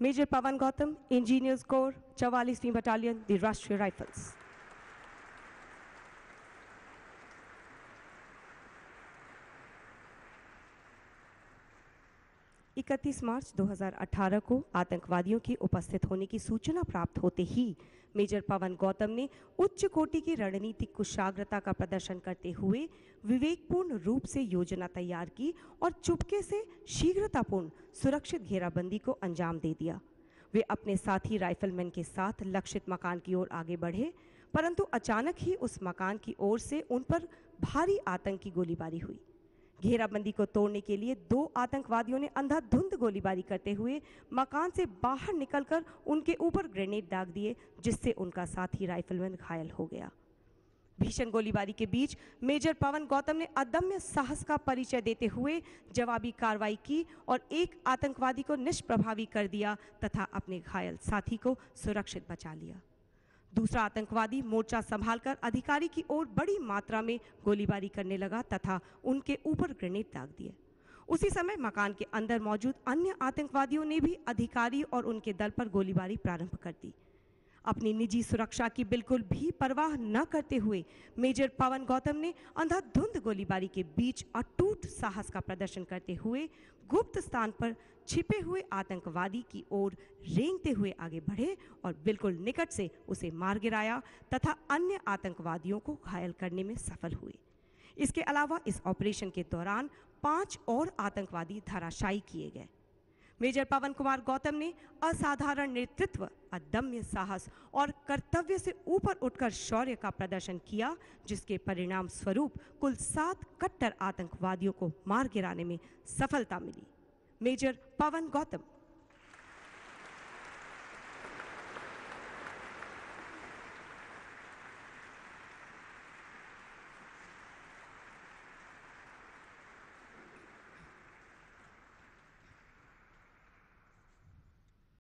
Major Pavan Gautam, Engineers Corps, 44th Battalion, the Rashtriya Rifles. इकतीस मार्च 2018 को आतंकवादियों के उपस्थित होने की सूचना प्राप्त होते ही मेजर पवन गौतम ने उच्च कोटि की रणनीतिक कुशाग्रता का प्रदर्शन करते हुए विवेकपूर्ण रूप से योजना तैयार की और चुपके से शीघ्रतापूर्ण सुरक्षित घेराबंदी को अंजाम दे दिया वे अपने साथी राइफलमैन के साथ लक्षित मकान की ओर आगे बढ़े परंतु अचानक ही उस मकान की ओर से उन पर भारी आतंकी गोलीबारी हुई घेराबंदी को तोड़ने के लिए दो आतंकवादियों ने अंधाधुंध गोलीबारी करते हुए मकान से बाहर निकलकर उनके ऊपर ग्रेनेड दाग दिए जिससे उनका साथी राइफलमैन घायल हो गया भीषण गोलीबारी के बीच मेजर पवन गौतम ने अदम्य साहस का परिचय देते हुए जवाबी कार्रवाई की और एक आतंकवादी को निष्प्रभावी कर दिया तथा अपने घायल साथी को सुरक्षित बचा लिया दूसरा आतंकवादी मोर्चा संभालकर अधिकारी की ओर बड़ी मात्रा में गोलीबारी करने लगा तथा उनके ऊपर ग्रेनेड दाग दिया उसी समय मकान के अंदर मौजूद अन्य आतंकवादियों ने भी अधिकारी और उनके दल पर गोलीबारी प्रारंभ कर दी अपनी निजी सुरक्षा की बिल्कुल भी परवाह न करते हुए मेजर पवन गौतम ने अंधाधुंध गोलीबारी के बीच अटूट साहस का प्रदर्शन करते हुए गुप्त स्थान पर छिपे हुए आतंकवादी की ओर रेंगते हुए आगे बढ़े और बिल्कुल निकट से उसे मार गिराया तथा अन्य आतंकवादियों को घायल करने में सफल हुए इसके अलावा इस ऑपरेशन के दौरान पांच और आतंकवादी धराशायी किए गए मेजर पवन कुमार गौतम ने असाधारण नेतृत्व अदम्य साहस और कर्तव्य से ऊपर उठकर शौर्य का प्रदर्शन किया जिसके परिणाम स्वरूप कुल सात कट्टर आतंकवादियों को मार गिराने में सफलता मिली मेजर पवन गौतम